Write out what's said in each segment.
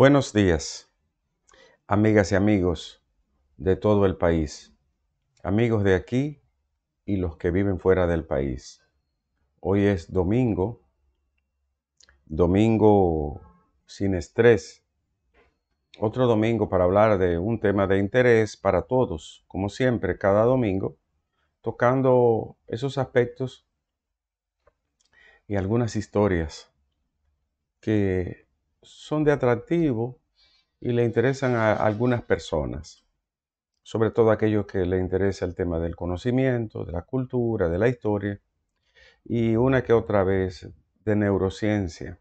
Buenos días, amigas y amigos de todo el país, amigos de aquí y los que viven fuera del país. Hoy es domingo, domingo sin estrés, otro domingo para hablar de un tema de interés para todos, como siempre, cada domingo, tocando esos aspectos y algunas historias que son de atractivo y le interesan a algunas personas, sobre todo aquellos que le interesa el tema del conocimiento, de la cultura, de la historia y una que otra vez de neurociencia.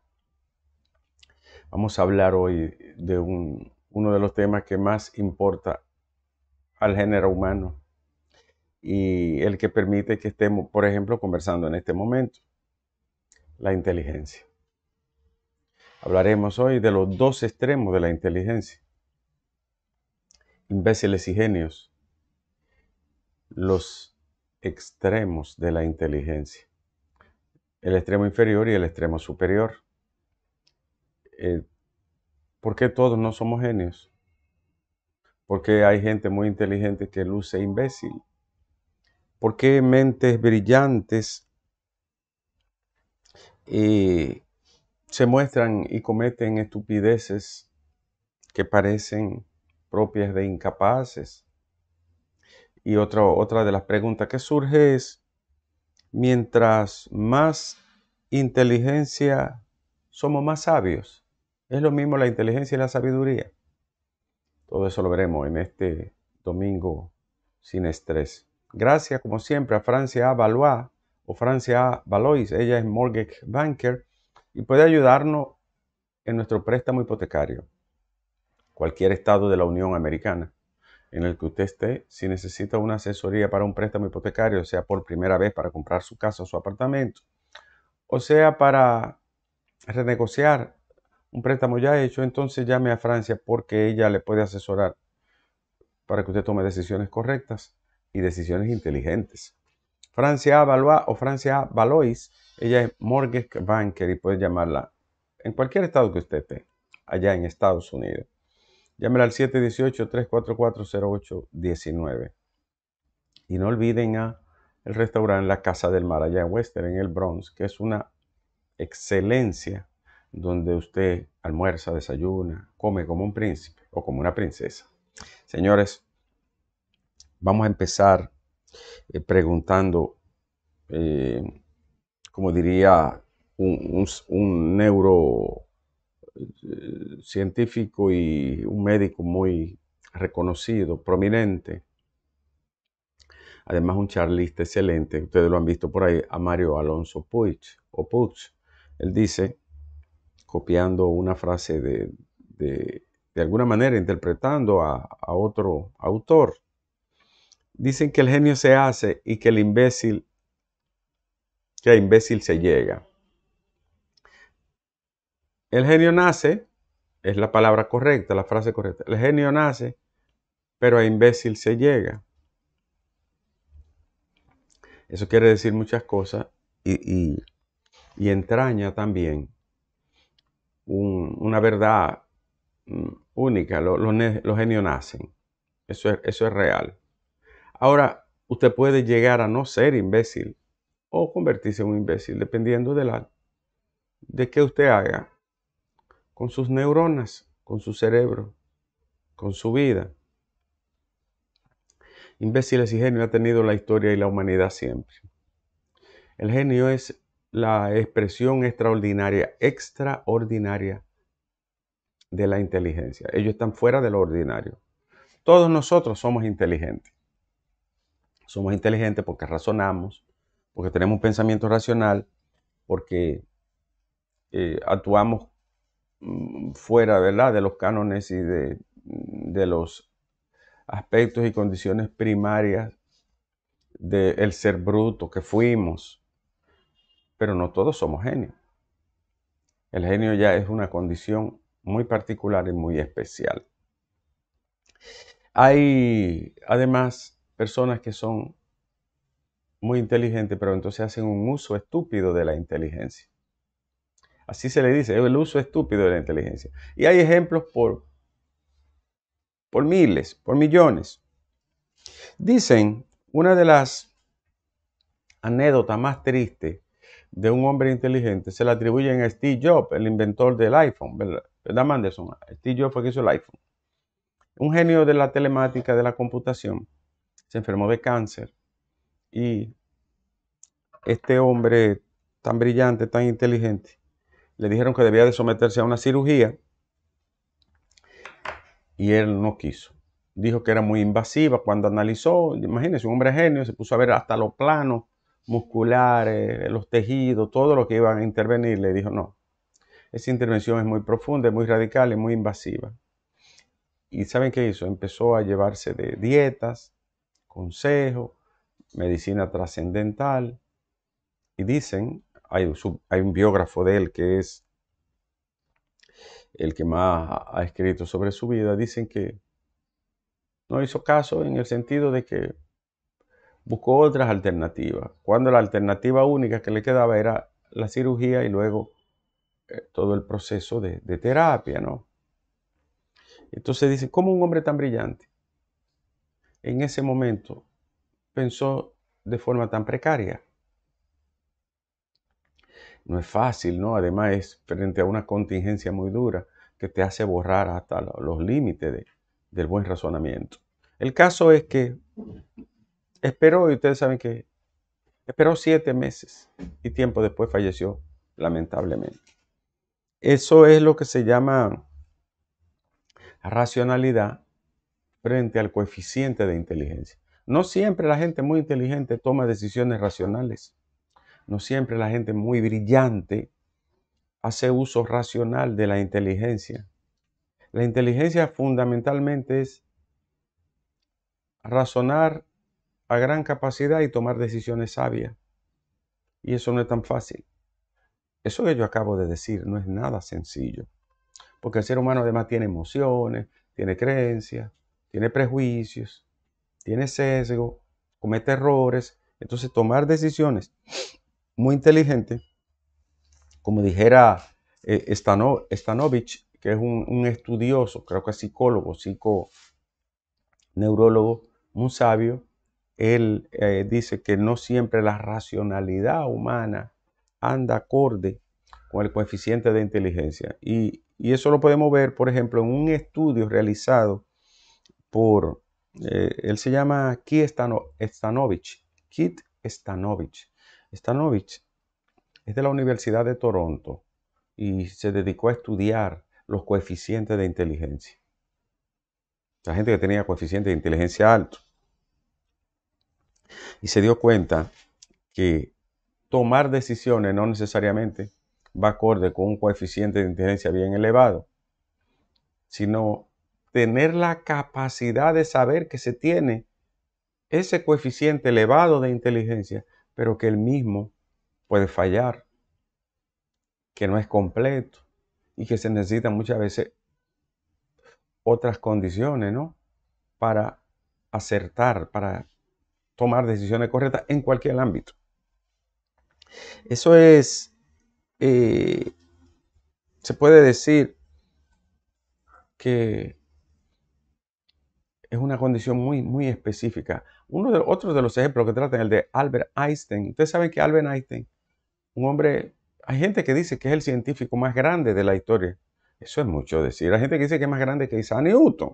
Vamos a hablar hoy de uno de los temas que más importa al género humano y el que permite que estemos, por ejemplo, conversando en este momento, la inteligencia. Hablaremos hoy de los dos extremos de la inteligencia, imbéciles y genios, los extremos de la inteligencia, el extremo inferior y el extremo superior. Eh, ¿Por qué todos no somos genios? ¿Por qué hay gente muy inteligente que luce imbécil. ¿Por qué mentes brillantes y eh, se muestran y cometen estupideces que parecen propias de incapaces. Y otra, otra de las preguntas que surge es, mientras más inteligencia somos más sabios. Es lo mismo la inteligencia y la sabiduría. Todo eso lo veremos en este domingo sin estrés. Gracias, como siempre, a Francia A. Valois, o Francia A. Valois, ella es mortgage banker y puede ayudarnos en nuestro préstamo hipotecario, cualquier estado de la Unión Americana en el que usted esté, si necesita una asesoría para un préstamo hipotecario, sea por primera vez para comprar su casa o su apartamento, o sea para renegociar un préstamo ya hecho, entonces llame a Francia porque ella le puede asesorar para que usted tome decisiones correctas y decisiones inteligentes. Francia Valois o Francia Valois ella es mortgage banker y puede llamarla en cualquier estado que usted esté, allá en Estados Unidos. Llámela al 718-344-0819. Y no olviden a el restaurante La Casa del Mar, allá en Western, en el Bronx, que es una excelencia donde usted almuerza, desayuna, come como un príncipe o como una princesa. Señores, vamos a empezar eh, preguntando eh, como diría un, neurocientífico eh, y un médico muy reconocido, prominente, además un charlista excelente, ustedes lo han visto por ahí, a Mario Alonso Puig, o Puig. Él dice, copiando una frase de, alguna manera, interpretando a otro autor, dicen que el genio se hace y que el imbécil a imbécil se llega. El genio nace, es la palabra correcta, la frase correcta. El genio nace, pero a imbécil se llega. Eso quiere decir muchas cosas y, entraña también una verdad mm, única. Los, genios nacen. eso es real. Ahora, usted puede llegar a no ser imbécil o convertirse en un imbécil, dependiendo de, la, de qué usted haga con sus neuronas, con su cerebro, con su vida. Imbéciles y genio ha tenido la historia y la humanidad siempre. El genio es la expresión extraordinaria, extraordinaria de la inteligencia. Ellos están fuera de lo ordinario. Todos nosotros somos inteligentes. Somos inteligentes porque razonamos, porque tenemos un pensamiento racional, porque eh, actuamos mm, fuera ¿verdad? de los cánones y de, los aspectos y condiciones primarias del ser bruto que fuimos. Pero no todos somos genios. El genio ya es una condición muy particular y muy especial. Hay además personas que son muy inteligente, pero entonces hacen un uso estúpido de la inteligencia. Así se le dice, el uso estúpido de la inteligencia. Y hay ejemplos por, por miles, por millones. Dicen, una de las anécdotas más tristes de un hombre inteligente se la atribuyen a Steve Jobs, el inventor del iPhone, ¿verdad, Manderson? Steve Jobs fue quien hizo el iPhone. Un genio de la telemática, de la computación, se enfermó de cáncer y este hombre tan brillante, tan inteligente, le dijeron que debía de someterse a una cirugía y él no quiso. Dijo que era muy invasiva cuando analizó, imagínense, un hombre genio, se puso a ver hasta los planos musculares, los tejidos, todo lo que iban a intervenir, le dijo no. Esa intervención es muy profunda, es muy radical, es muy invasiva. ¿Y saben qué hizo? Empezó a llevarse de dietas, consejos, medicina trascendental, y dicen, hay, un biógrafo de él que es el que más ha escrito sobre su vida, dicen que no hizo caso en el sentido de que buscó otras alternativas, cuando la alternativa única que le quedaba era la cirugía y luego eh, todo el proceso de, de, terapia, ¿no? Entonces dicen, ¿cómo un hombre tan brillante en ese momento pensó de forma tan precaria. No es fácil, ¿no? Además es frente a una contingencia muy dura que te hace borrar hasta los límites del buen razonamiento. El caso es que esperó, y ustedes saben que esperó siete meses y tiempo después falleció, lamentablemente. Eso es lo que se llama racionalidad frente al coeficiente de inteligencia. No siempre la gente muy inteligente toma decisiones racionales. No siempre la gente muy brillante hace uso racional de la inteligencia. La inteligencia fundamentalmente es razonar a gran capacidad y tomar decisiones sabias. Y eso no es tan fácil. Eso que yo acabo de decir no es nada sencillo. Porque el ser humano además tiene emociones, tiene creencias, tiene prejuicios, tiene sesgo, comete errores. Entonces tomar decisiones muy inteligentes, como dijera eh, Stanovich, que es un, estudioso, creo que es psicólogo, neurólogo, un sabio, él eh, dice que no siempre la racionalidad humana anda acorde con el coeficiente de inteligencia. y eso lo podemos ver, por ejemplo, en un estudio realizado por eh, él se llama Kit Stanovich. Kit Stanovich. Stanovich es de la Universidad de Toronto y se dedicó a estudiar los coeficientes de inteligencia. La gente que tenía coeficiente de inteligencia alto. Y se dio cuenta que tomar decisiones no necesariamente va acorde con un coeficiente de inteligencia bien elevado, sino tener la capacidad de saber que se tiene ese coeficiente elevado de inteligencia, pero que el mismo puede fallar, que no es completo y que se necesitan muchas veces otras condiciones, Para acertar, para tomar decisiones correctas en cualquier ámbito. Eso es, eh, se puede decir que es una condición muy, muy específica. Uno de, otros de los ejemplos que tratan, el de Albert Einstein. Ustedes saben que Albert Einstein, un hombre, hay gente que dice que es el científico más grande de la historia. Eso es mucho decir. Hay gente que dice que es más grande que Isaac Newton.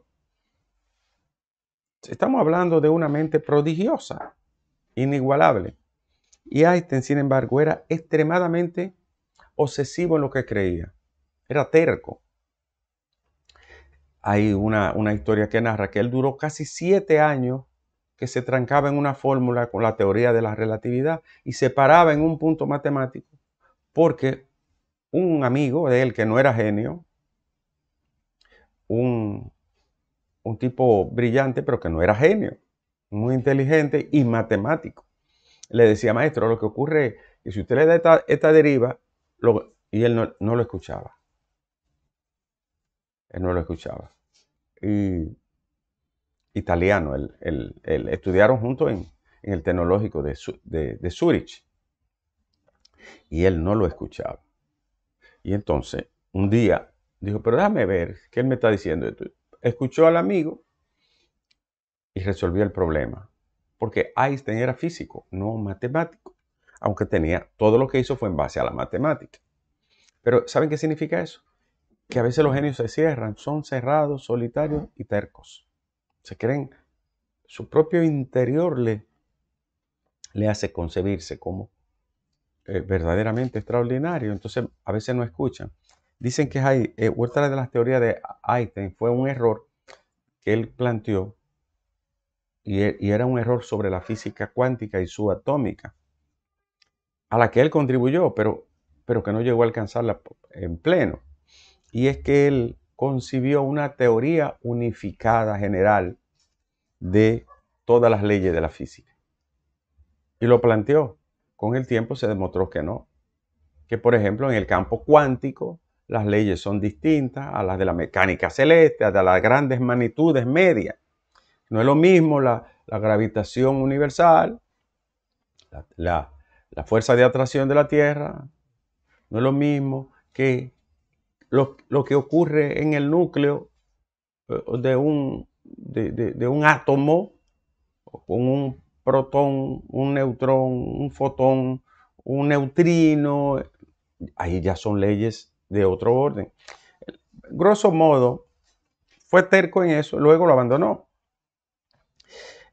Estamos hablando de una mente prodigiosa, inigualable. Y Einstein, sin embargo, era extremadamente obsesivo en lo que creía. Era terco hay una, historia que narra que él duró casi siete años que se trancaba en una fórmula con la teoría de la relatividad y se paraba en un punto matemático porque un amigo de él que no era genio, un, tipo brillante pero que no era genio, muy inteligente y matemático, le decía, maestro, lo que ocurre es que si usted le da esta, deriva, y él no lo escuchaba él no lo escuchaba. Y italiano, él, estudiaron juntos en, el tecnológico de, de Zurich. Y él no lo escuchaba. Y entonces, un día dijo, pero déjame ver qué él me está diciendo. Escuchó al amigo y resolvió el problema. Porque Einstein era físico, no matemático. Aunque tenía, todo lo que hizo fue en base a la matemática. Pero, ¿saben qué significa eso? que a veces los genios se cierran, son cerrados, solitarios y tercos. Se creen, su propio interior le, le hace concebirse como eh, verdaderamente extraordinario, entonces a veces no escuchan. Dicen que hay, eh, de las teorías de Einstein fue un error que él planteó e, y, era un error sobre la física cuántica y subatómica, a la que él contribuyó, pero, pero que no llegó a alcanzarla en pleno y es que él concibió una teoría unificada general de todas las leyes de la física. Y lo planteó. Con el tiempo se demostró que no. Que por ejemplo en el campo cuántico las leyes son distintas a las de la mecánica celeste, a las grandes magnitudes medias. No es lo mismo la, gravitación universal, la fuerza de atracción de la Tierra, no es lo mismo que lo, que ocurre en el núcleo eh, de un, de, un átomo con un protón, un neutrón, un fotón, un neutrino, ahí ya son leyes de otro orden. Grosso modo, fue terco en eso, luego lo abandonó.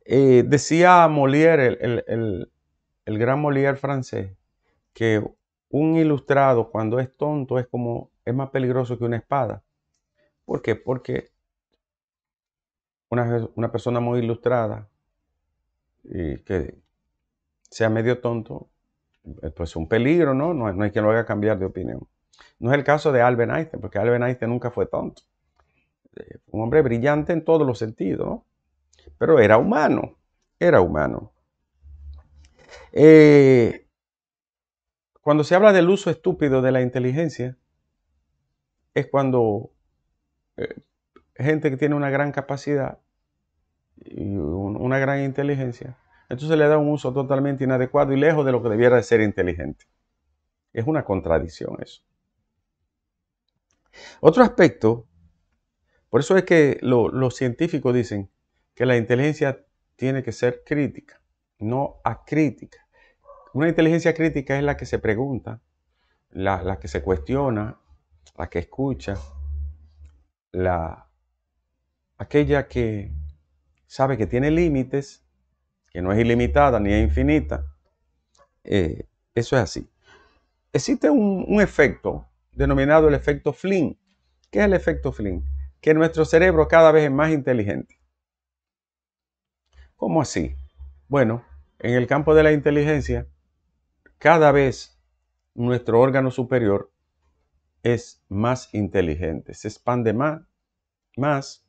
Eh, decía Molière, el, el gran Molière francés, que un ilustrado cuando es tonto es como es más peligroso que una espada. ¿Por qué? Porque una, una persona muy ilustrada y que sea medio tonto, eh, pues es un peligro, ¿no? No, hay quien lo haga cambiar de opinión. No es el caso de Albert Einstein, porque Albert Einstein nunca fue tonto. Eh, un hombre brillante en todos los sentidos, ¿no? Pero era humano, era humano. Eh, cuando se habla del uso estúpido de la inteligencia, es cuando eh, gente que tiene una gran capacidad y una gran inteligencia, entonces le da un uso totalmente inadecuado y lejos de lo que debiera de ser inteligente. Es una contradicción eso. Otro aspecto, por eso es que los científicos dicen que la inteligencia tiene que ser crítica, no acrítica. Una inteligencia crítica es la que se pregunta, la que se cuestiona, la que escucha, la, aquella que sabe que tiene límites, que no es ilimitada ni es infinita. Eh, eso es así. Existe un, un efecto denominado el efecto Flynn. ¿Qué es el efecto Flynn? Que nuestro cerebro cada vez es más inteligente. ¿Cómo así? Bueno, en el campo de la inteligencia, cada vez nuestro órgano superior es más inteligente, se expande más, más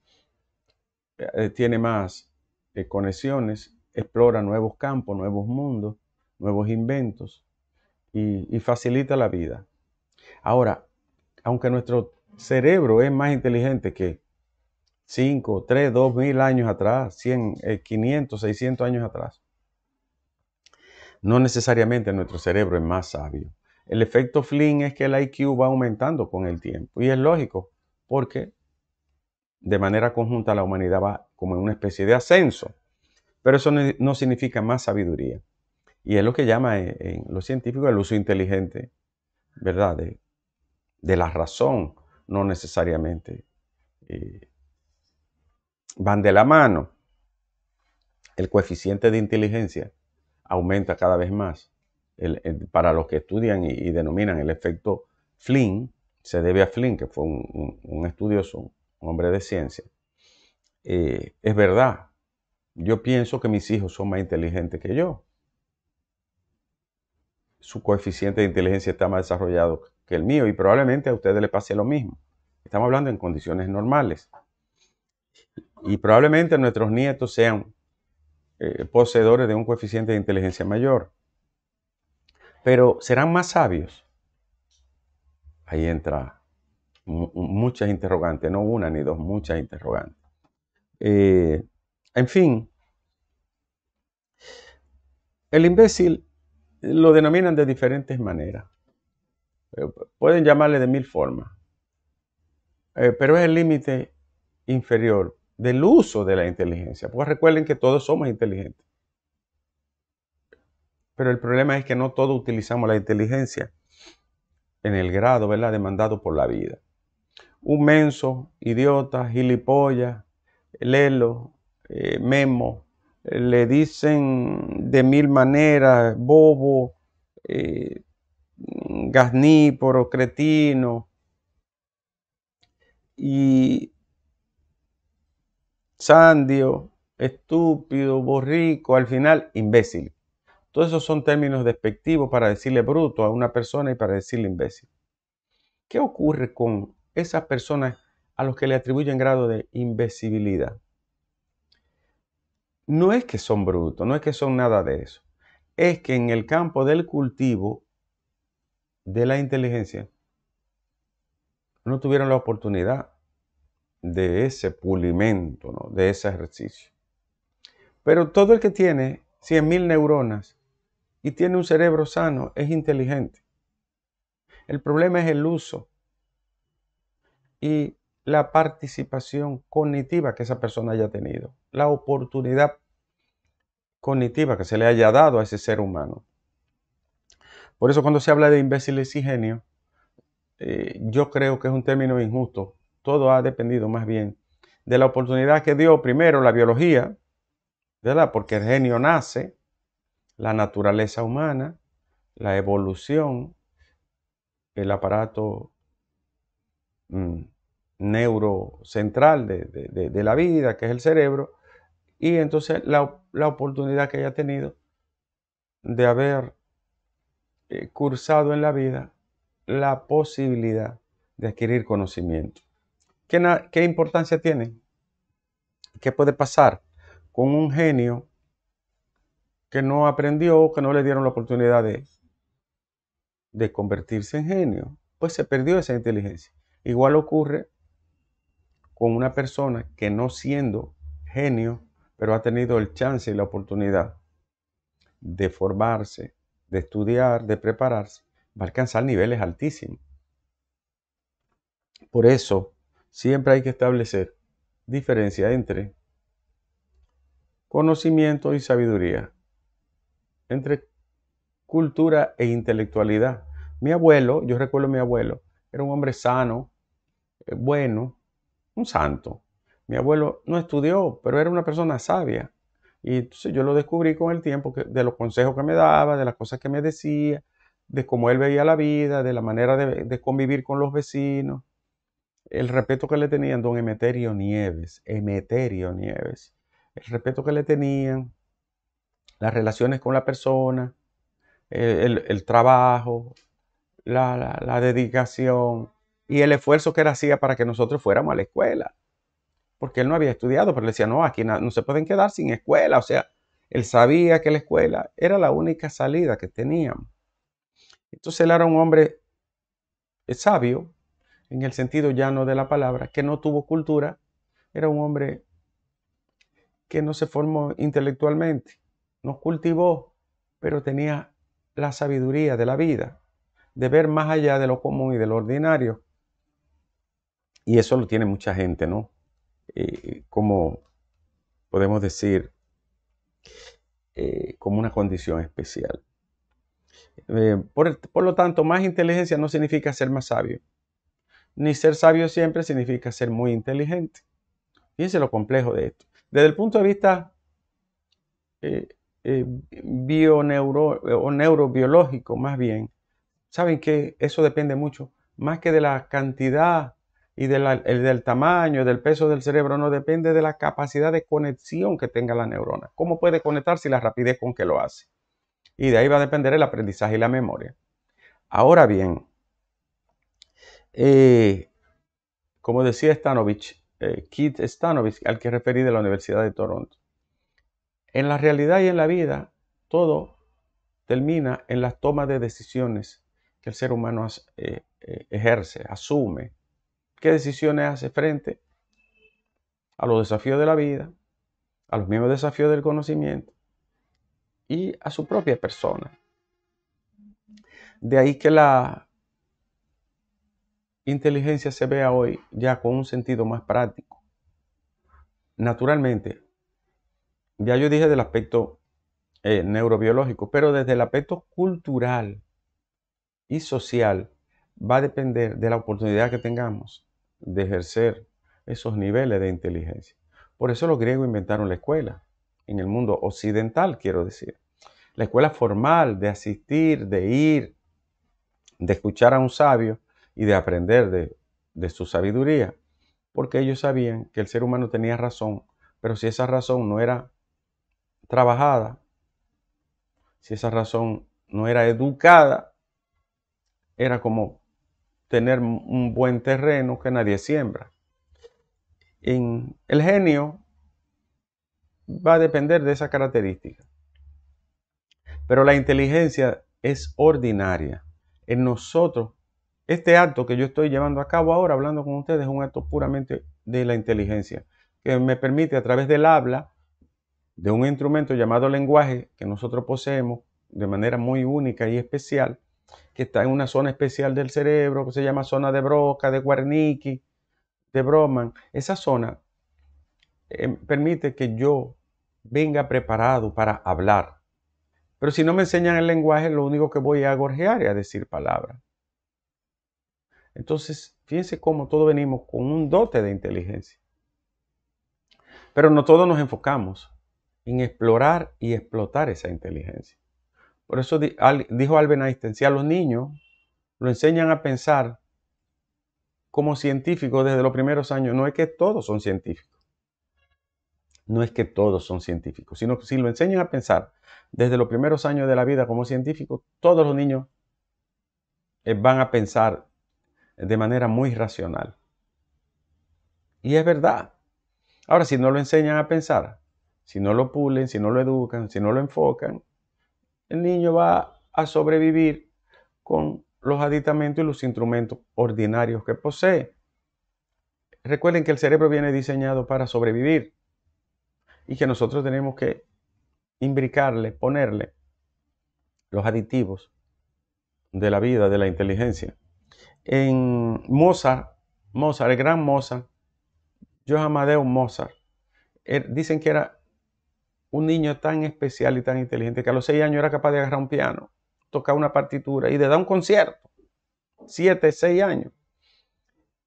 eh, tiene más eh, conexiones, explora nuevos campos, nuevos mundos, nuevos inventos y, facilita la vida. Ahora, aunque nuestro cerebro es más inteligente que 5, 3, 2 mil años atrás, 100, 500, 600 años atrás, no necesariamente nuestro cerebro es más sabio. El efecto Flynn es que el IQ va aumentando con el tiempo y es lógico porque de manera conjunta la humanidad va como en una especie de ascenso, pero eso no, significa más sabiduría. Y es lo que llama en, los científicos el uso inteligente, ¿verdad? De, la razón, no necesariamente eh, van de la mano. El coeficiente de inteligencia aumenta cada vez más para los que estudian y, denominan el efecto Flynn, se debe a Flynn, que fue un, estudioso, un hombre de ciencia, eh, es verdad. Yo pienso que mis hijos son más inteligentes que yo. Su coeficiente de inteligencia está más desarrollado que el mío y probablemente a ustedes les pase lo mismo. Estamos hablando en condiciones normales. Y probablemente nuestros nietos sean eh, poseedores de un coeficiente de inteligencia mayor pero serán más sabios. Ahí entra muchas interrogantes, no una ni dos, muchas interrogantes. Eh, en fin, el imbécil lo denominan de diferentes maneras. Eh, pueden llamarle de mil formas, eh, pero es el límite inferior del uso de la inteligencia, pues recuerden que todos somos inteligentes. Pero el problema es que no todos utilizamos la inteligencia en el grado ¿verdad? demandado por la vida. Un menso, idiota, gilipollas, lelo, eh, memo, le dicen de mil maneras, bobo, eh, gasníporo, cretino. Y sandio, estúpido, borrico, al final imbécil. Todos esos son términos despectivos para decirle bruto a una persona y para decirle imbécil. ¿Qué ocurre con esas personas a los que le atribuyen grado de imbecibilidad? No es que son brutos, no es que son nada de eso. Es que en el campo del cultivo de la inteligencia no tuvieron la oportunidad de ese pulimento, de ese ejercicio. Pero todo el que tiene 100.000 neuronas y tiene un cerebro sano, es inteligente. El problema es el uso y la participación cognitiva que esa persona haya tenido, la oportunidad cognitiva que se le haya dado a ese ser humano. Por eso cuando se habla de imbéciles y genios, eh, yo creo que es un término injusto. Todo ha dependido más bien de la oportunidad que dio primero la biología, ¿verdad? Porque el genio nace, la naturaleza humana, la evolución, el aparato mm, neurocentral de, la vida, que es el cerebro, y entonces la, oportunidad que haya tenido de haber eh, cursado en la vida la posibilidad de adquirir conocimiento. ¿Qué, ¿Qué importancia tiene? ¿Qué puede pasar con un genio que no aprendió, que no le dieron la oportunidad de, de convertirse en genio, pues se perdió esa inteligencia. Igual ocurre con una persona que no siendo genio, pero ha tenido el chance y la oportunidad de formarse, de estudiar, de prepararse, va a alcanzar niveles altísimos. Por eso, siempre hay que establecer diferencia entre conocimiento y sabiduría entre cultura e intelectualidad. Mi abuelo, yo recuerdo a mi abuelo, era un hombre sano, eh, bueno, un santo. Mi abuelo no estudió, pero era una persona sabia. Y yo lo descubrí con el tiempo, que, de los consejos que me daba, de las cosas que me decía, de cómo él veía la vida, de la manera de, de convivir con los vecinos, el respeto que le tenían don Emeterio Nieves, Emeterio Nieves, el respeto que le tenían las relaciones con la persona, eh, el, trabajo, la, dedicación y el esfuerzo que él hacía para que nosotros fuéramos a la escuela. Porque él no había estudiado, pero le decía, no, aquí no, no se pueden quedar sin escuela. O sea, él sabía que la escuela era la única salida que teníamos. Entonces él era un hombre eh, sabio, en el sentido llano de la palabra, que no tuvo cultura, era un hombre que no se formó intelectualmente nos cultivó, pero tenía la sabiduría de la vida, de ver más allá de lo común y de lo ordinario. Y eso lo tiene mucha gente, ¿no? Eh, como podemos decir, eh, como una condición especial. Eh, por, por, lo tanto, más inteligencia no significa ser más sabio. Ni ser sabio siempre significa ser muy inteligente. Fíjense lo complejo de esto. Desde el punto de vista eh, bioneuro, eh, o neurobiológico más bien, saben que eso depende mucho, más que de la cantidad y del tamaño, del peso del cerebro, no depende de la capacidad de conexión que tenga la neurona, cómo puede conectarse y la rapidez con que lo hace. Y de ahí va a depender el aprendizaje y la memoria. Ahora bien, eh, como decía Stanovich, eh, Keith Stanovich, al que referí de la Universidad de Toronto, en la realidad y en la vida, todo termina en las toma de decisiones que el ser humano eh, eh, ejerce, asume. ¿Qué decisiones hace frente a los desafíos de la vida, a los mismos desafíos del conocimiento y a su propia persona? De ahí que la inteligencia se vea hoy ya con un sentido más práctico. Naturalmente, ya yo dije del aspecto eh, neurobiológico, pero desde el aspecto cultural y social va a depender de la oportunidad que tengamos de ejercer esos niveles de inteligencia. Por eso los griegos inventaron la escuela, en el mundo occidental quiero decir. La escuela formal de asistir, de ir, de escuchar a un sabio y de aprender de su sabiduría, porque ellos sabían que el ser humano tenía razón, pero si esa razón no era trabajada, si esa razón no era educada, era como tener un buen terreno que nadie siembra. En el genio va a depender de esa característica. Pero la inteligencia es ordinaria. En nosotros, este acto que yo estoy llevando a cabo ahora hablando con ustedes es un acto puramente de la inteligencia, que me permite a través del habla de un instrumento llamado lenguaje que nosotros poseemos de manera muy única y especial, que está en una zona especial del cerebro que se llama zona de Broca, de Wernicke, de Broman. Esa zona em, permite que yo venga preparado para hablar. Pero si no me enseñan el lenguaje, lo único que voy a gorjear es a decir palabras. Entonces, fíjense cómo todos venimos con un dote de inteligencia. Pero no todos nos enfocamos en explorar y explotar esa inteligencia. Por eso dijo Albert Einstein, si a los niños lo enseñan a pensar como científicos desde los primeros años, no es que todos son científicos, no es que todos son científicos, sino que si lo enseñan a pensar desde los primeros años de la vida como científico, todos los niños eh, van a pensar de manera muy racional. Y es verdad. Ahora, si no lo enseñan a pensar si no lo pulen, si no lo educan, si no lo enfocan, el niño va a sobrevivir con los aditamentos y los instrumentos ordinarios que posee. Recuerden que el cerebro viene diseñado para sobrevivir y que nosotros tenemos que imbricarle, ponerle los aditivos de la vida, de la inteligencia. En Mozart, Mozart, el gran Mozart, Johann Amadeus Mozart, er, dicen que era un niño tan especial y tan inteligente que a los seis años era capaz de agarrar un piano, tocar una partitura y de dar un concierto. Siete, seis años.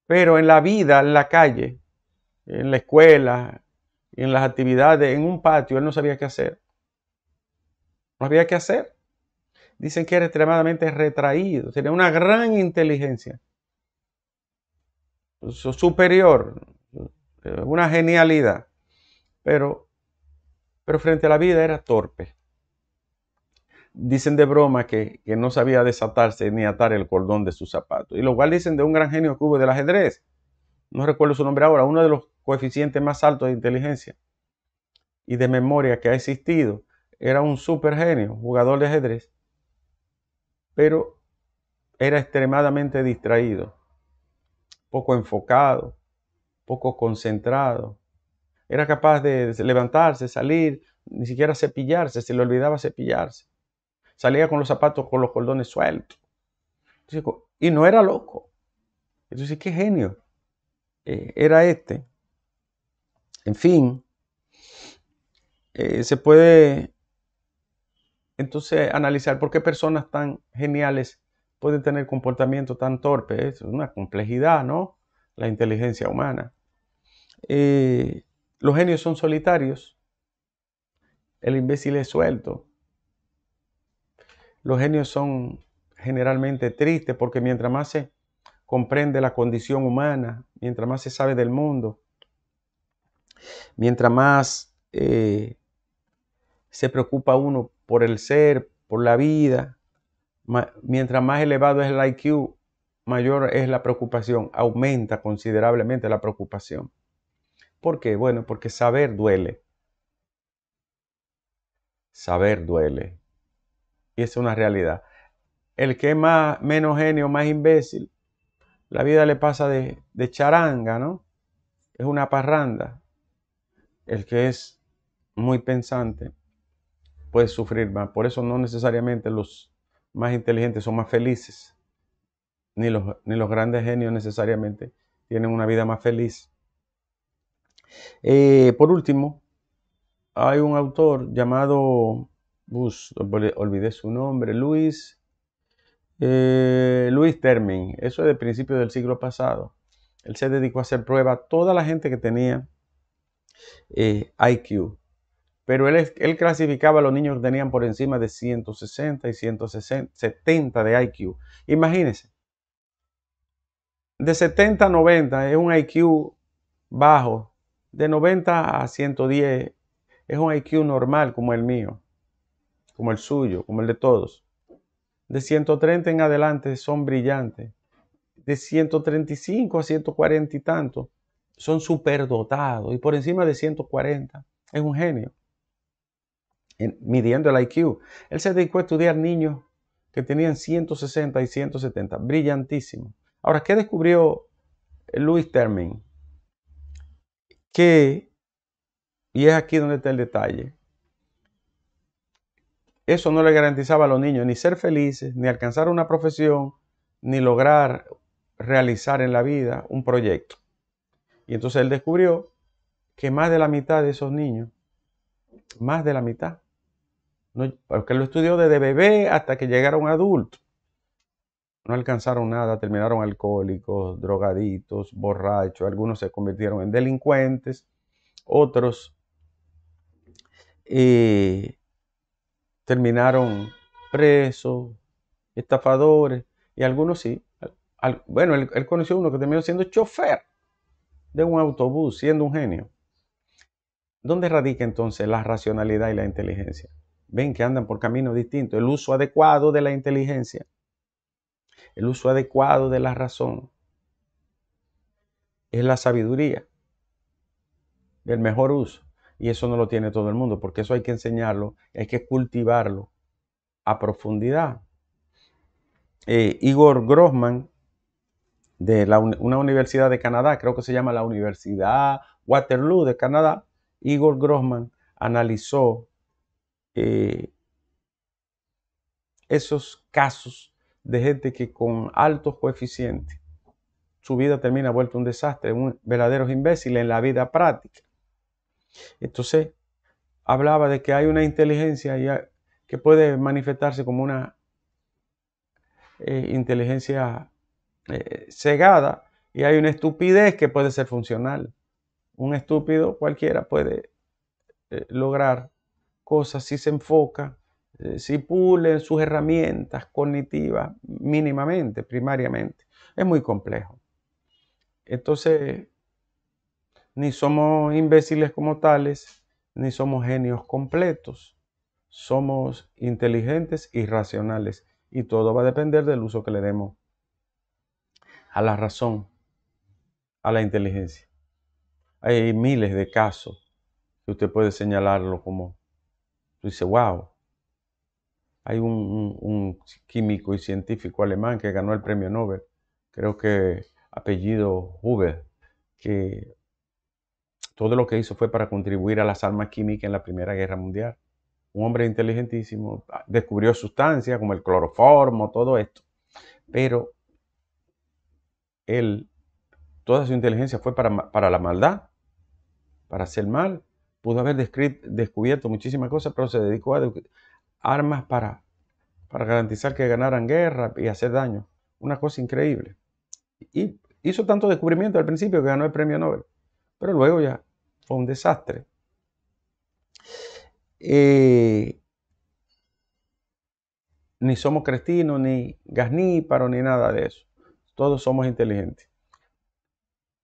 Pero en la vida, en la calle, en la escuela, en las actividades, en un patio, él no sabía qué hacer. No había qué hacer. Dicen que era extremadamente retraído, tenía una gran inteligencia superior, eh, una genialidad, pero pero frente a la vida era torpe. Dicen de broma que, no sabía desatarse ni atar el cordón de su zapato. Y lo cual dicen de un gran genio que hubo del ajedrez. No recuerdo su nombre ahora, uno de los coeficientes más altos de inteligencia y de memoria que ha existido. Era un super genio, jugador de ajedrez, pero era extremadamente distraído, poco enfocado, poco concentrado, era capaz de levantarse, salir, ni siquiera cepillarse, se le olvidaba cepillarse. Salía con los zapatos, con los cordones sueltos. y no era loco. Entonces, qué genio eh, era este. En fin, eh, se puede entonces analizar por qué personas tan geniales pueden tener comportamiento tan torpe. Es una complejidad, ¿no? La inteligencia humana. Eh, los genios son solitarios. El imbécil es suelto. Los genios son generalmente tristes porque mientras más se comprende la condición humana, mientras más se sabe del mundo, mientras más eh, se preocupa uno por el ser, por la vida, mientras más elevado es el IQ, mayor es la preocupación, aumenta considerablemente la preocupación. ¿Por qué? Bueno, porque saber duele. Saber duele. Y es una realidad. El que es más, menos genio, más imbécil, la vida le pasa de, charanga, ¿no? Es una parranda. El que es muy pensante puede sufrir más. Por eso no necesariamente los más inteligentes son más felices. ni los grandes genios necesariamente tienen una vida más feliz. Eh, por último, hay un autor llamado, bus, olvidé su nombre, Luis, eh, Luis Termin, eso es de principios del siglo pasado. Él se dedicó a hacer pruebas a toda la gente que tenía eh, IQ. Pero él, él, clasificaba a los niños que tenían por encima de 160 y 170 de IQ. Imagínense. De 70 a 90 es un IQ bajo de 90 a 110 es un IQ normal como el mío, como el suyo, como el de todos. De 130 en adelante son brillantes. De 135 a 140 y tanto son superdotados. Y por encima de 140 es un genio. midiendo el IQ. Él se dedicó a estudiar niños que tenían 160 y 170. Brillantísimo. Ahora, ¿qué descubrió Louis Termin? que, y es aquí donde está el detalle, eso no le garantizaba a los niños ni ser felices, ni alcanzar una profesión, ni lograr realizar en la vida un proyecto. Y entonces él descubrió que más de la mitad de esos niños, más de la mitad, porque lo estudió desde bebé hasta que llegaron un adulto, no alcanzaron nada, terminaron alcohólicos, drogaditos, borrachos, algunos se convirtieron en delincuentes, otros eh, terminaron presos, estafadores, y algunos sí. bueno, él, conoció a uno que terminó siendo chofer de un autobús, siendo un genio. ¿Dónde radica entonces la racionalidad y la inteligencia? Ven que andan por caminos distintos, el uso adecuado de la inteligencia el uso adecuado de la razón es la sabiduría, el mejor uso. Y eso no lo tiene todo el mundo, porque eso hay que enseñarlo, hay que cultivarlo a profundidad. Eh, Igor Grossman, de una universidad de Canadá, creo que se llama la Universidad Waterloo de Canadá, Igor Grossman analizó eh, esos casos de gente que con altos coeficientes su vida termina vuelto un desastre, un verdadero imbécil en la vida práctica. Entonces, hablaba de que hay una inteligencia que puede manifestarse como una eh, inteligencia eh, cegada y hay una estupidez que puede ser funcional. Un estúpido cualquiera puede eh, lograr cosas si se enfoca eh, si pulen sus herramientas cognitivas mínimamente, primariamente. Es muy complejo. Entonces, ni somos imbéciles como tales, ni somos genios completos. Somos inteligentes y racionales. Y todo va a depender del uso que le demos a la razón, a la inteligencia. Hay miles de casos que usted puede señalarlo como, tú wow, hay un, químico y científico alemán que ganó el premio Nobel, creo que apellido Huber, que todo lo que hizo fue para contribuir a las armas químicas en la Primera Guerra Mundial. Un hombre inteligentísimo, ah, descubrió sustancias como el cloroformo, todo esto. Pero él, toda su inteligencia fue para, para la maldad, para hacer mal. Pudo haber descubierto muchísimas cosas, pero se dedicó a, armas para, para garantizar que ganaran guerra y hacer daño. Una cosa increíble. Y hizo tanto descubrimiento al principio que ganó el premio Nobel, pero luego ya fue un desastre. Eh, ni somos cristinos, ni gasníparos, ni nada de eso. Todos somos inteligentes.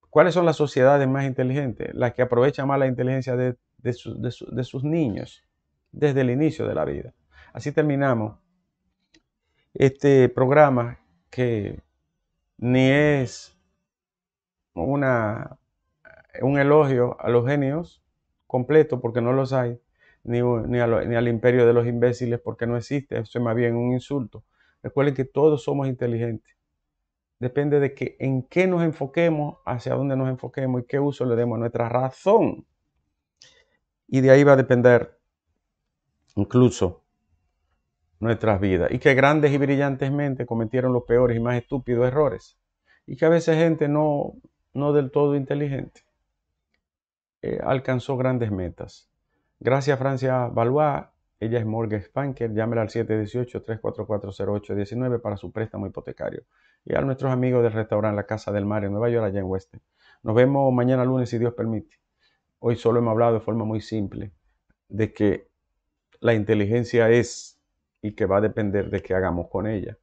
¿Cuáles son las sociedades más inteligentes? Las que aprovechan más la inteligencia de sus niños desde el inicio de la vida. Así terminamos este programa que ni es una, un elogio a los genios completo porque no los hay, ni, al imperio de los imbéciles porque no existe, eso es más bien un insulto. Recuerden que todos somos inteligentes. Depende de que, en qué nos enfoquemos, hacia dónde nos enfoquemos y qué uso le demos a nuestra razón. Y de ahí va a depender incluso nuestras vidas y que grandes y brillantemente cometieron los peores y más estúpidos errores y que a veces gente no, no del todo inteligente eh, alcanzó grandes metas. Gracias Francia Valois, ella es Morgan Spanker, llámela al 718-344-0819 para su préstamo hipotecario y a nuestros amigos del restaurante La Casa del Mar en Nueva York, allá en Western. Nos vemos mañana lunes si Dios permite. Hoy solo hemos hablado de forma muy simple de que la inteligencia es y que va a depender de qué hagamos con ella.